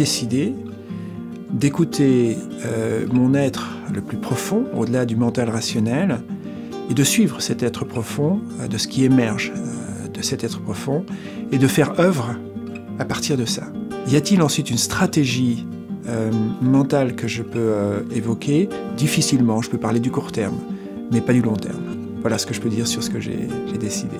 décidé d'écouter euh, mon être le plus profond, au-delà du mental rationnel, et de suivre cet être profond, euh, de ce qui émerge euh, de cet être profond, et de faire œuvre à partir de ça. Y a-t-il ensuite une stratégie mentale que je peux évoquer Difficilement, je peux parler du court terme, mais pas du long terme. Voilà ce que je peux dire sur ce que j'ai décidé.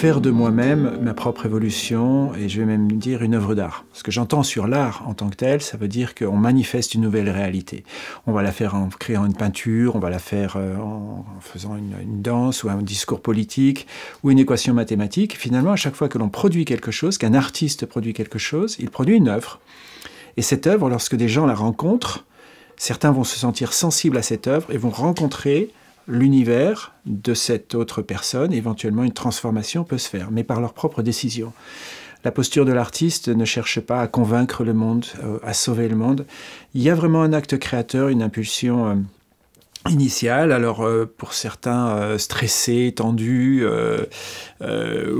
faire de moi-même ma propre évolution et je vais même dire une œuvre d'art. Ce que j'entends sur l'art en tant que tel, ça veut dire qu'on manifeste une nouvelle réalité. On va la faire en créant une peinture, on va la faire euh, en faisant une, une danse ou un discours politique ou une équation mathématique. Finalement, à chaque fois que l'on produit quelque chose, qu'un artiste produit quelque chose, il produit une œuvre. Et cette œuvre, lorsque des gens la rencontrent, certains vont se sentir sensibles à cette œuvre et vont rencontrer l'univers de cette autre personne, éventuellement une transformation peut se faire, mais par leur propre décision. La posture de l'artiste ne cherche pas à convaincre le monde, euh, à sauver le monde. Il y a vraiment un acte créateur, une impulsion euh, initiale. Alors euh, pour certains stressés, tendus,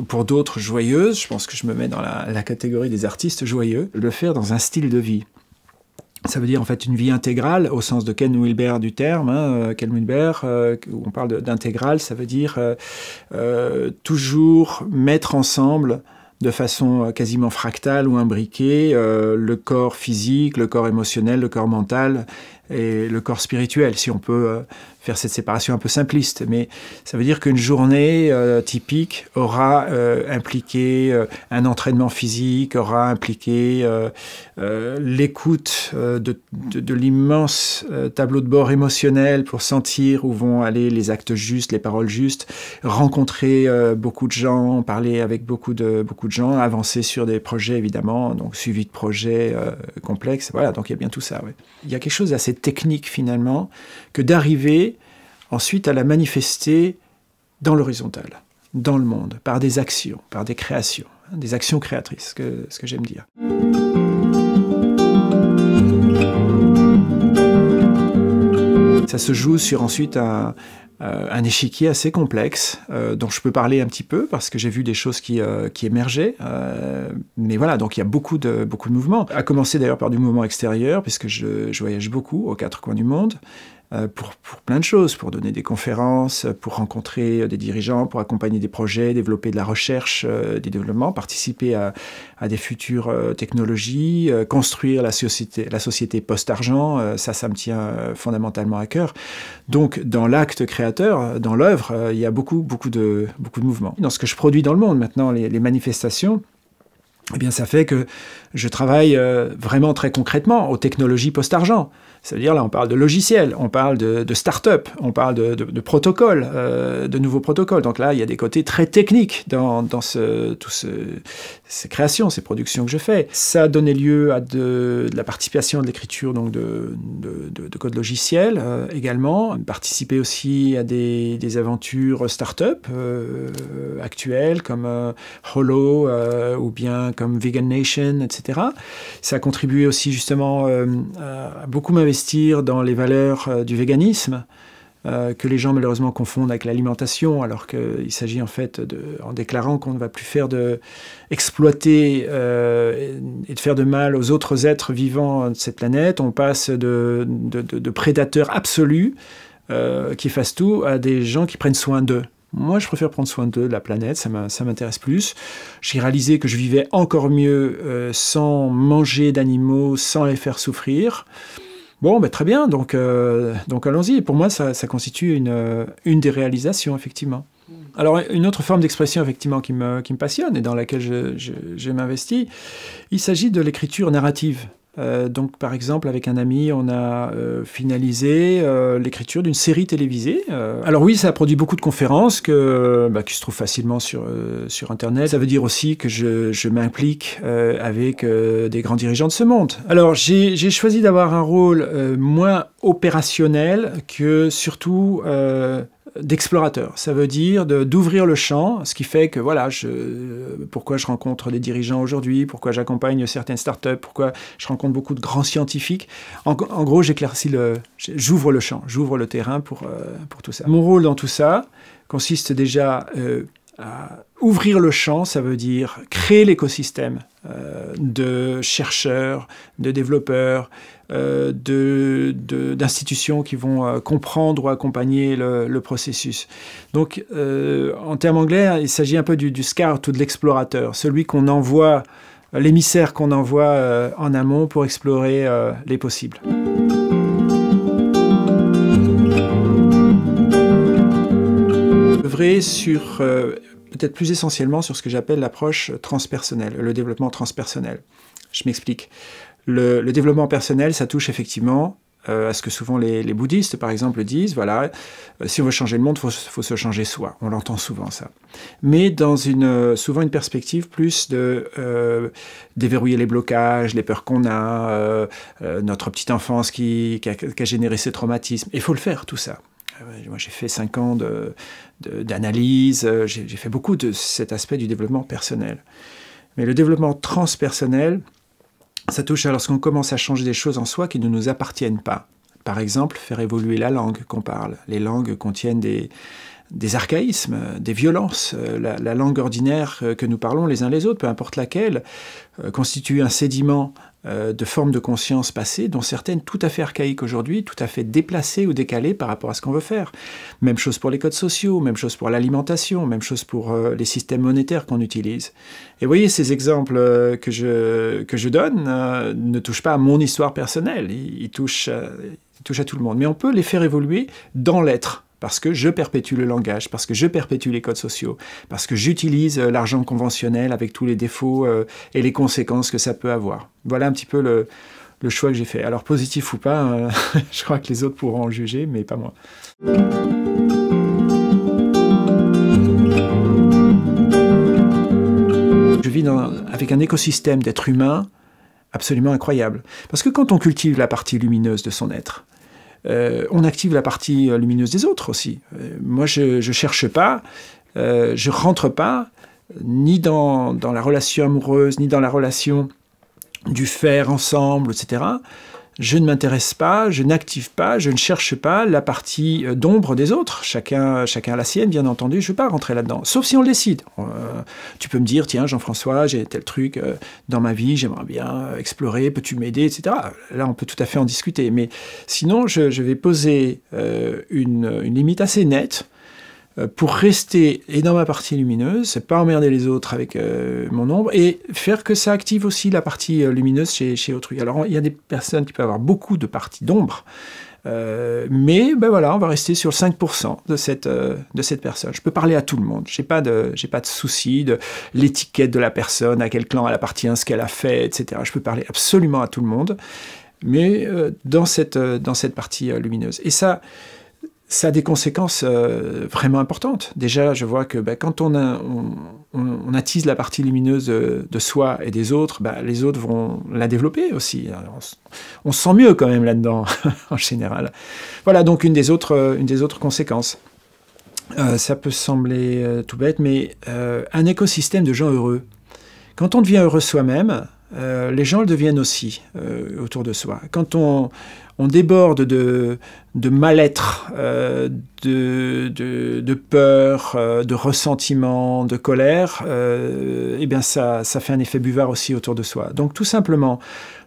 pour d'autres joyeuses, je pense que je me mets dans la catégorie des artistes joyeux, le faire dans un style de vie. Ça veut dire en fait une vie intégrale au sens de Ken Wilber du terme. Hein, euh, Ken Wilber, euh, où on parle d'intégrale, ça veut dire euh, toujours mettre ensemble de façon euh, quasiment fractale ou imbriquée euh, le corps physique, le corps émotionnel, le corps mental et le corps spirituel, si on peut euh, faire cette séparation un peu simpliste. Mais ça veut dire qu'une journée typique aura impliqué un entraînement physique, aura impliqué l'écoute de, l'immense tableau de bord émotionnel pour sentir où vont aller les actes justes, les paroles justes, rencontrer beaucoup de gens, parler avec beaucoup de, beaucoup gens, avancer sur des projets évidemment, donc suivi de projets euh, complexes, voilà, donc il y a bien tout ça. Il y a quelque chose d'assez technique finalement que d'arriver ensuite à la manifester dans l'horizontale, dans le monde, par des actions, par des créations, hein, des actions créatrices, que, ce que j'aime dire. Ça se joue sur ensuite un, euh, un échiquier assez complexe euh, dont je peux parler un petit peu parce que j'ai vu des choses qui, euh, émergeaient. mais voilà, donc il y a beaucoup de, beaucoup de mouvements. À commencer d'ailleurs par du mouvement extérieur puisque je, je voyage beaucoup aux quatre coins du monde. Euh, pour, plein de choses, pour donner des conférences, pour rencontrer euh, des dirigeants, pour accompagner des projets, développer de la recherche, euh, des développements, participer à, des futures technologies, construire la société, la société post-argent, ça, ça me tient fondamentalement à cœur. Donc, dans l'acte créateur, dans l'œuvre, il y a beaucoup, beaucoup de, beaucoup de mouvements. Dans ce que je produis dans le monde maintenant, les, manifestations, eh bien, ça fait que je travaille vraiment très concrètement aux technologies post-argent. Ça veut dire là, on parle de logiciels, on parle de, start-up, on parle de, de protocoles, euh, de nouveaux protocoles. Donc là, il y a des côtés très techniques dans, dans ce, tout ce, ces créations, ces productions que je fais. Ça a donné lieu à de, la participation de l'écriture donc de, code logiciel euh, également. Participer aussi à des, aventures start-up euh, actuelles comme Holo ou bien comme Vegan Nation, etc. Ça a contribué aussi justement à beaucoup m'investir dans les valeurs euh, du véganisme, euh, que les gens malheureusement confondent avec l'alimentation, alors qu'il s'agit en fait, de, en déclarant qu'on ne va plus faire de exploiter euh, et de faire de mal aux autres êtres vivants de cette planète, on passe de, de, prédateurs absolus qui fassent tout à des gens qui prennent soin d'eux. Moi, je préfère prendre soin de la planète, ça m'intéresse plus. J'ai réalisé que je vivais encore mieux sans manger d'animaux, sans les faire souffrir. Bon, ben, très bien, donc, euh, donc allons-y. Pour moi, ça, constitue euh, une, des réalisations, effectivement. Mm. Alors, une autre forme d'expression, effectivement, qui me, passionne et dans laquelle je m'investis, il s'agit de l'écriture narrative. Euh, donc, par exemple, avec un ami, on a euh, finalisé euh, l'écriture d'une série télévisée. alors oui, ça a produit beaucoup de conférences que, bah, qui se trouvent facilement sur, sur Internet. Ça veut dire aussi que je, je m'implique avec des grands dirigeants de ce monde. Alors, j'ai choisi d'avoir un rôle moins opérationnel que surtout d'explorateur. Ça veut dire d'ouvrir le champ, ce qui fait que voilà, pourquoi je rencontre des dirigeants aujourd'hui, pourquoi j'accompagne certaines startups, pourquoi je rencontre beaucoup de grands scientifiques. En, gros, j'éclaircis le, j'ouvre le champ, j'ouvre le terrain pour, euh, pour tout ça. Mon rôle dans tout ça consiste déjà euh, euh, ouvrir le champ, ça veut dire créer l'écosystème euh, de chercheurs, de développeurs, euh, d'institutions de, d'institutions qui vont comprendre ou accompagner le, processus. Donc, en termes anglais, hein, il s'agit un peu du, du scout ou de l'explorateur, celui qu'on envoie, l'émissaire qu'on envoie en amont pour explorer les possibles. Vrai sur peut-être plus essentiellement sur ce que j'appelle l'approche transpersonnelle, le développement transpersonnel. Je m'explique. Le, développement personnel, ça touche effectivement euh, à ce que souvent les, bouddhistes, par exemple, disent, voilà, euh, si on veut changer le monde, il faut, se changer soi. On l'entend souvent, ça. Mais dans une, euh, souvent une perspective plus de déverrouiller les blocages, les peurs qu'on a, notre petite enfance qui, a, qui a généré ces traumatismes. Il faut le faire, tout ça moi j'ai fait cinq ans d'analyse, euh, j'ai fait beaucoup de cet aspect du développement personnel. Mais le développement transpersonnel, ça touche à lorsqu'on commence à changer des choses en soi qui ne nous appartiennent pas. Par exemple, faire évoluer la langue qu'on parle. Les langues contiennent des, archaïsmes, des violences. Euh, la, langue ordinaire euh, que nous parlons les uns les autres, peu importe laquelle, constitue un sédiment euh, de formes de conscience passées, dont certaines tout à fait archaïques aujourd'hui, tout à fait déplacées ou décalées par rapport à ce qu'on veut faire. Même chose pour les codes sociaux, même chose pour l'alimentation, même chose pour euh, les systèmes monétaires qu'on utilise. Et vous voyez, ces exemples euh, que je, donne ne touchent pas à mon histoire personnelle, ils, touchent, ils touchent à tout le monde. Mais on peut les faire évoluer dans l'être, parce que je perpétue le langage, parce que je perpétue les codes sociaux, parce que j'utilise euh, l'argent conventionnel avec tous les défauts euh, et les conséquences que ça peut avoir. Voilà un petit peu le, choix que j'ai fait. Alors positif ou pas, hein, je crois que les autres pourront en juger, mais pas moi. Je vis avec un écosystème d'êtres humains absolument incroyable. Parce que quand on cultive la partie lumineuse de son être, euh, on active la partie euh, lumineuse des autres aussi. Euh, moi, je ne cherche pas, euh, je rentre pas, ni dans, dans, la relation amoureuse, ni dans la relation du faire ensemble, etc je ne m'intéresse pas, je n'active pas, je ne cherche pas la partie euh, d'ombre des autres. Chacun, chacun la sienne, bien entendu, je ne veux pas rentrer là-dedans. Sauf si on le décide. Euh, tu peux me dire, tiens, Jean-François, j'ai tel truc euh, dans ma vie, j'aimerais bien explorer, peux-tu m'aider, etc. Là, on peut tout à fait en discuter. Mais sinon, je, vais poser une limite assez nette euh, pour rester et dans ma partie lumineuse, pas emmerder les autres avec euh, mon ombre et faire que ça active aussi la partie euh, lumineuse chez, autrui. Alors il y a des personnes qui peuvent avoir beaucoup de parties d'ombre, mais ben voilà, on va rester sur 5% de cette, de cette personne. Je peux parler à tout le monde. J'ai pas de, pas de souci de l'étiquette de la personne, à quel clan elle appartient, ce qu'elle a fait, etc. Je peux parler absolument à tout le monde, mais dans cette, dans cette partie lumineuse. Et ça, ça a des conséquences euh, vraiment importantes. Déjà, je vois que bah, quand on, on, attise la partie lumineuse de, soi et des autres, bah, les autres vont la développer aussi. on, se sent mieux quand même là-dedans, en général. Voilà donc une des autres, une des autres conséquences. Euh, ça peut sembler euh, tout bête, mais un écosystème de gens heureux. Quand on devient heureux soi-même, les gens le deviennent aussi autour de soi. Quand on, on déborde de, de mal-être, euh, de, peur, euh, de ressentiment, de colère, euh, et eh bien ça, ça fait un effet buvard aussi autour de soi. Donc tout simplement,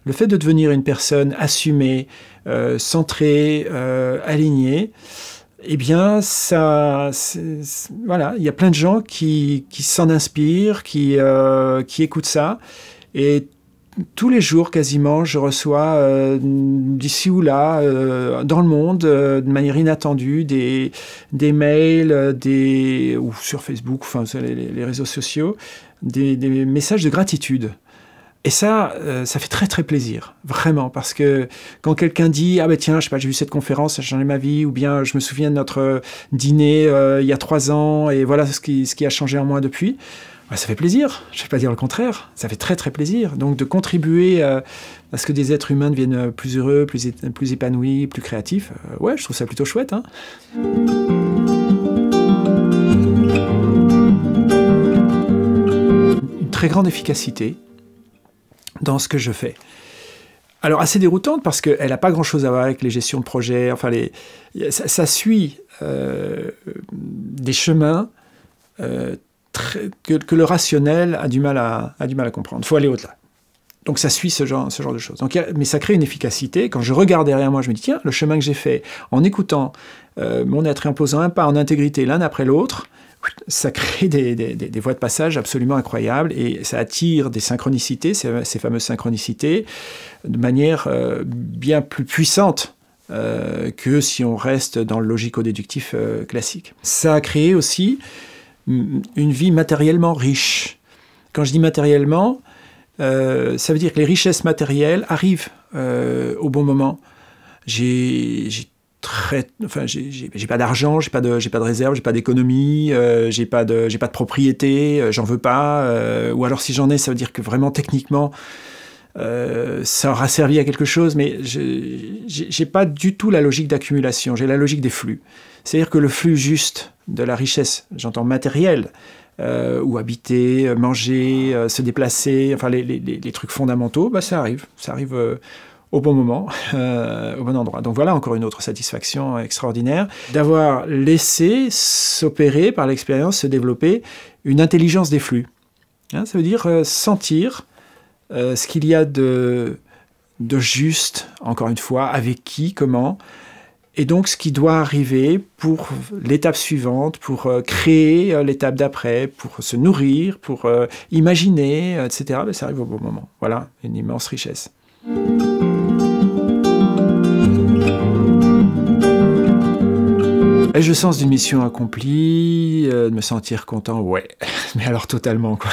le fait de devenir une personne assumée, euh, centrée, alignée, eh bien, ça, voilà, il y a plein de gens qui, qui s'en inspirent, qui, qui écoutent ça, et tous les jours quasiment, je reçois euh, d'ici ou là, euh, dans le monde, euh, de manière inattendue, des, des mails, des, ou sur Facebook, enfin les, réseaux sociaux, des, messages de gratitude. Et ça, ça fait très très plaisir, vraiment, parce que quand quelqu'un dit ah ben tiens, je sais pas, j'ai vu cette conférence, ça a changé ma vie, ou bien je me souviens de notre dîner il y a trois ans et voilà ce qui, ce qui a changé en moi depuis. Bah, ça fait plaisir, je ne vais pas dire le contraire, ça fait très très plaisir. Donc de contribuer euh, à, ce que des êtres humains deviennent euh, plus heureux, plus, plus épanouis, plus créatifs, euh, ouais, je trouve ça plutôt chouette. Hein. Une très grande efficacité dans ce que je fais. Alors assez déroutante parce qu'elle n'a pas grand-chose à voir avec les gestions de projet, enfin les, ça, suit des chemins euh, que, le rationnel a du mal à, du mal à comprendre. Il faut aller au-delà. Donc ça suit ce genre, ce genre de choses. Donc, mais ça crée une efficacité. Quand je regarde derrière moi, je me dis, tiens, le chemin que j'ai fait en écoutant euh, mon être et en posant un pas en intégrité l'un après l'autre, ça crée des, voies de passage absolument incroyables et ça attire des synchronicités, ces, fameuses synchronicités, de manière euh, bien plus puissante euh, que si on reste dans le logico-déductif classique. Ça a créé aussi une vie matériellement riche. Quand je dis matériellement, euh, ça veut dire que les richesses matérielles arrivent euh, au bon moment. J'ai très, enfin, j'ai pas d'argent, j'ai pas de, j'ai pas de réserve, j'ai pas d'économie, euh, j'ai pas de, j'ai pas de propriété, j'en veux pas. ou alors si j'en ai, ça veut dire que vraiment techniquement, euh, ça aura servi à quelque chose, mais je n'ai pas du tout la logique d'accumulation, j'ai la logique des flux. C'est-à-dire que le flux juste de la richesse, j'entends matérielle, euh, ou habiter, euh, manger, se déplacer, enfin les, trucs fondamentaux, bah, ça arrive, ça arrive au bon moment, au bon endroit. Donc voilà encore une autre satisfaction extraordinaire d'avoir laissé s'opérer par l'expérience, se développer une intelligence des flux. Hein, ça veut dire sentir euh, ce qu'il y a de, de juste, encore une fois, avec qui, comment, et donc ce qui doit arriver pour l'étape suivante, pour euh, créer euh, l'étape d'après, pour se nourrir, pour imaginer, etc. Mais ben, ça arrive au bon moment. Voilà, une immense richesse. et je sens d'une mission accomplie euh, De me sentir content Ouais, mais alors totalement, quoi.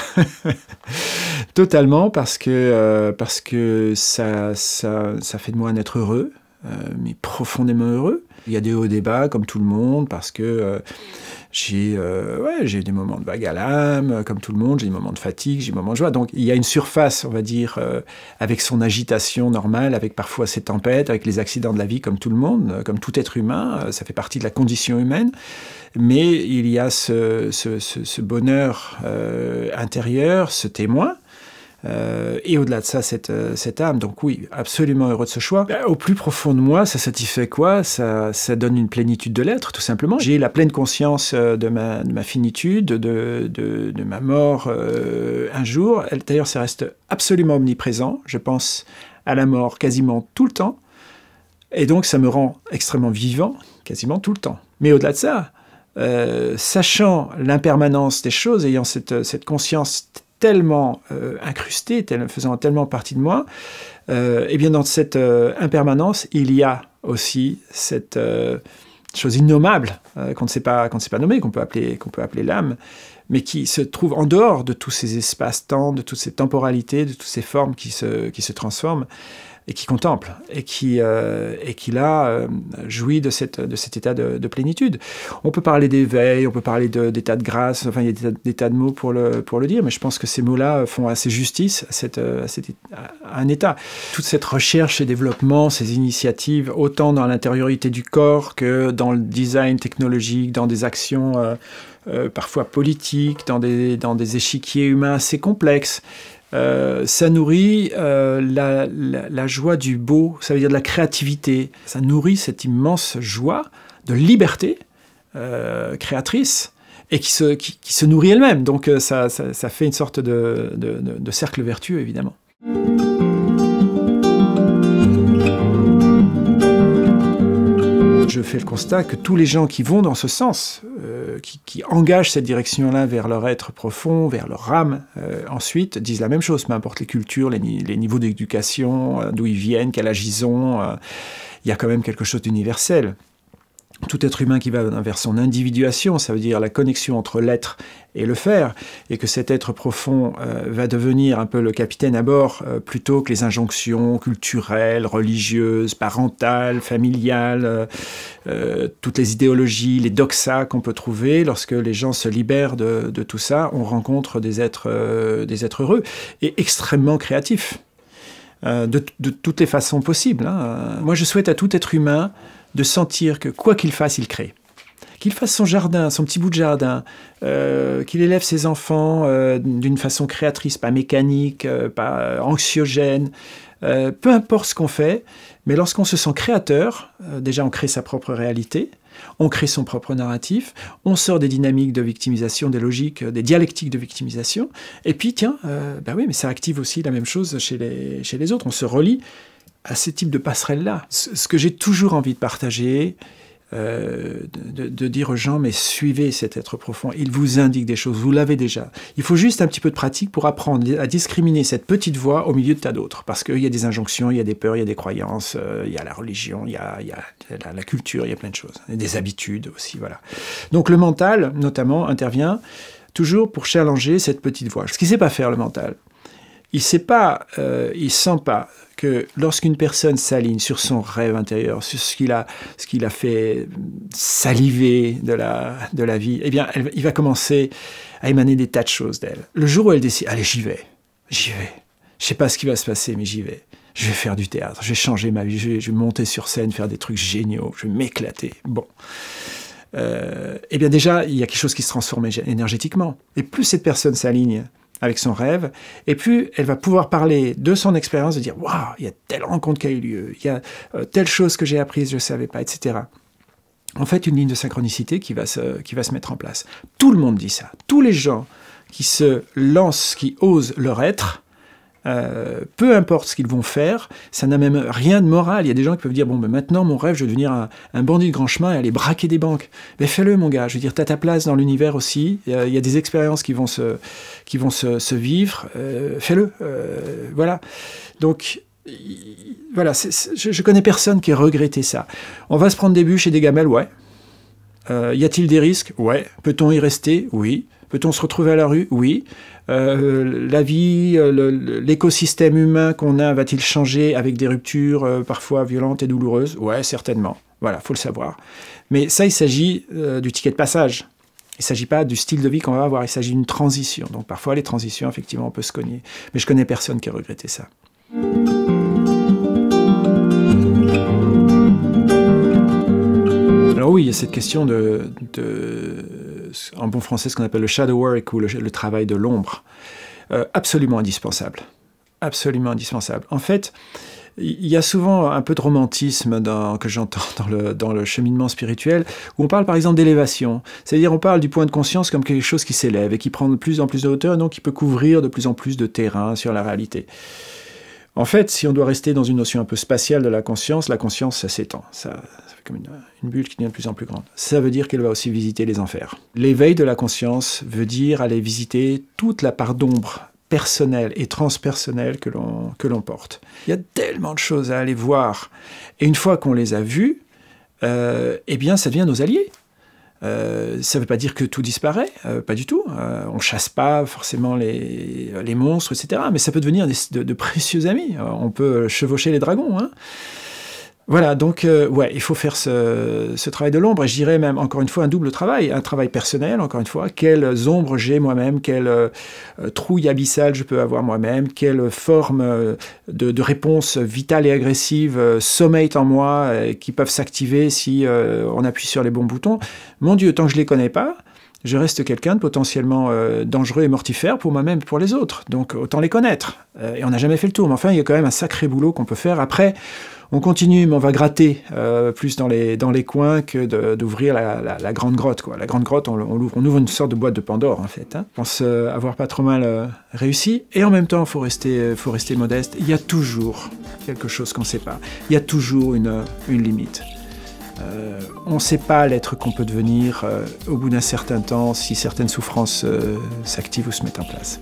totalement, parce que, euh, parce que ça, ça, ça fait de moi un être heureux, euh, mais profondément heureux. Il y a des hauts débats, comme tout le monde, parce que euh, j'ai eu j'ai des moments de vague à l'âme, euh, comme tout le monde, j'ai des moments de fatigue, j'ai des moments de joie. Donc il y a une surface, on va dire, euh, avec son agitation normale, avec parfois ses tempêtes, avec les accidents de la vie, comme tout le monde, comme tout être humain, ça fait partie de la condition humaine. Mais il y a ce bonheur intérieur, ce témoin, euh, et au-delà de ça, cette, euh, cette âme. Donc oui, absolument heureux de ce choix. Bah, au plus profond de moi, ça satisfait quoi ça, ça donne une plénitude de l'être, tout simplement. J'ai la pleine conscience euh, de ma, de ma finitude, de, de, ma mort un jour. D'ailleurs, ça reste absolument omniprésent. Je pense à la mort quasiment tout le temps. Et donc, ça me rend extrêmement vivant quasiment tout le temps. Mais au-delà de ça, sachant l'impermanence des choses, ayant cette, cette conscience tellement euh, incrusté, faisant tellement partie de moi, et euh, eh bien dans cette euh, impermanence, il y a aussi cette chose innommable qu'on ne sait pas qu'on ne sait pas nommer, qu'on peut appeler qu'on peut appeler l'âme, mais qui se trouve en dehors de tous ces espaces-temps, de toutes ces temporalités, de toutes ces formes qui se qui se transforment et qui contemple et qui, euh, et qui là euh, jouit de, cette, de cet état de, plénitude. On peut parler d'éveil, on peut parler d'état de, grâce, enfin il y a des, tas de mots pour le, pour le dire, mais je pense que ces mots-là font assez justice à, cette, euh, à, un état. Toute cette recherche et développement, ces initiatives, autant dans l'intériorité du corps que dans le design technologique, dans des actions parfois politiques, dans des, dans des échiquiers humains assez complexes, euh, ça nourrit euh, la, joie du beau, ça veut dire de la créativité. Ça nourrit cette immense joie de liberté euh, créatrice et qui se, qui, se nourrit elle-même. Donc ça, ça, fait une sorte de, de cercle vertueux, évidemment. Je fais le constat que tous les gens qui vont dans ce sens qui, engagent cette direction-là vers leur être profond, vers leur âme, euh, ensuite disent la même chose, peu importe les cultures, les, niveaux d'éducation, euh, d'où ils viennent, quel âge euh, il y a quand même quelque chose d'universel tout être humain qui va vers son individuation, ça veut dire la connexion entre l'être et le faire, et que cet être profond euh, va devenir un peu le capitaine à bord, euh, plutôt que les injonctions culturelles, religieuses, parentales, familiales, euh, toutes les idéologies, les doxas qu'on peut trouver. Lorsque les gens se libèrent de, tout ça, on rencontre des êtres, des êtres heureux et extrêmement créatifs, de, toutes les façons possibles. Hein. Moi, je souhaite à tout être humain de sentir que quoi qu'il fasse, il crée. Qu'il fasse son jardin, son petit bout de jardin, euh, qu'il élève ses enfants euh, d'une façon créatrice, pas mécanique, euh, pas anxiogène. peu importe ce qu'on fait, mais lorsqu'on se sent créateur, déjà on crée sa propre réalité, on crée son propre narratif, on sort des dynamiques de victimisation, des logiques, des dialectiques de victimisation, et puis tiens, ben oui, mais ça active aussi la même chose chez les, chez les autres, on se relie à ces types de passerelles-là. Ce que j'ai toujours envie de partager, euh, de, dire aux gens, mais suivez cet être profond, il vous indique des choses, vous l'avez déjà. Il faut juste un petit peu de pratique pour apprendre à discriminer cette petite voix au milieu de tas d'autres, parce qu'il y a des injonctions, il y a des peurs, il y a des croyances, euh, il y a la religion, il y a, la, culture, il y a plein de choses, et des habitudes aussi, voilà. Donc le mental, notamment, intervient toujours pour challenger cette petite voix. Ce qui ne sait pas faire, le mental. Il sait pas, euh, il sent pas que lorsqu'une personne s'aligne sur son rêve intérieur, sur ce qu'il a, ce qu'il a fait saliver de la, de la vie, eh bien, il va commencer à émaner des tas de choses d'elle. Le jour où elle décide, allez, j'y vais, j'y vais. Je sais pas ce qui va se passer, mais j'y vais. Je vais faire du théâtre, je vais changer ma vie, je vais, monter sur scène, faire des trucs géniaux, je vais m'éclater. Bon. Euh, eh bien déjà, il y a quelque chose qui se transforme énergétiquement. Et plus cette personne s'aligne avec son rêve. Et puis, elle va pouvoir parler de son expérience, de dire Waouh, il y a telle rencontre qui a eu lieu, il y a euh, telle chose que j'ai apprise, je ne savais pas, etc. En fait, une ligne de synchronicité qui va, se, qui va se mettre en place. Tout le monde dit ça. Tous les gens qui se lancent, qui osent leur être, euh, peu importe ce qu'ils vont faire, ça n'a même rien de moral. Il y a des gens qui peuvent dire Bon, ben, maintenant, mon rêve, je vais devenir un, bandit de grand chemin et aller braquer des banques. Mais ben, fais-le, mon gars. Je veux dire, tu as ta place dans l'univers aussi. Il y a des expériences qui vont se, qui vont se, vivre. Euh, fais-le. Euh, voilà. Donc, voilà. je, je, connais personne qui ait regretté ça. On va se prendre des bûches et des gamelles Ouais. y a-t-il des risques Ouais. Peut-on y rester Oui. Peut-on se retrouver à la rue Oui. Euh, la vie, euh, l'écosystème humain qu'on a va-t-il changer avec des ruptures euh, parfois violentes et douloureuses Ouais, certainement. Voilà, faut le savoir. Mais ça, il s'agit du ticket de passage. Il ne s'agit pas du style de vie qu'on va avoir, il s'agit d'une transition. Donc parfois, les transitions, effectivement, on peut se cogner. Mais je connais personne qui a regretté ça. Alors oui, il y a cette question de en bon français ce qu'on appelle le shadow work ou le, travail de l'ombre, euh, absolument indispensable. Absolument indispensable. En fait, il y a souvent un peu de romantisme que j'entends dans le, cheminement spirituel, où on parle par exemple d'élévation. C'est-à-dire on parle du point de conscience comme quelque chose qui s'élève et qui prend de plus en plus de hauteur, donc qui peut couvrir de plus en plus de terrain sur la réalité. En fait, si on doit rester dans une notion un peu spatiale de la conscience, la conscience, ça s'étend, ça, comme une, bulle qui devient de plus en plus grande. Ça veut dire qu'elle va aussi visiter les enfers. L'éveil de la conscience veut dire aller visiter toute la part d'ombre personnelle et transpersonnelle que l'on, porte. Il y a tellement de choses à aller voir. Et une fois qu'on les a vues, euh, eh bien, ça devient nos alliés. Euh, ça ne veut pas dire que tout disparaît, euh, pas du tout. On on chasse pas forcément les, monstres, etc. Mais ça peut devenir de, de, précieux amis. on peut chevaucher les dragons. Hein. Voilà, donc euh, ouais, il faut faire ce, travail de l'ombre, et je dirais même, encore une fois, un double travail, un travail personnel, encore une fois, quelles ombres j'ai moi-même, quelle euh, trouille abyssale je peux avoir moi-même, quelles formes euh, de, de, réponse vitale et agressive sommeillent en moi, qui peuvent s'activer si on appuie sur les bons boutons. Mon Dieu, tant que je ne les connais pas, je reste quelqu'un de potentiellement dangereux et mortifère pour moi-même et pour les autres. Donc autant les connaître. et on n'a jamais fait le tour, mais enfin, il y a quand même un sacré boulot qu'on peut faire. Après, on continue, mais on va gratter euh, plus dans les, dans les coins que d'ouvrir la, grande grotte. Quoi. La grande grotte, on, ouvre, une sorte de boîte de Pandore, en fait. Hein. On pense euh, avoir pas trop mal euh, réussi. Et en même temps, il faut rester, faut rester modeste. Il y a toujours quelque chose qu'on ne sait pas. Il y a toujours une, une limite. on ne sait pas l'être qu'on peut devenir au bout d'un certain temps si certaines souffrances s'activent ou se mettent en place.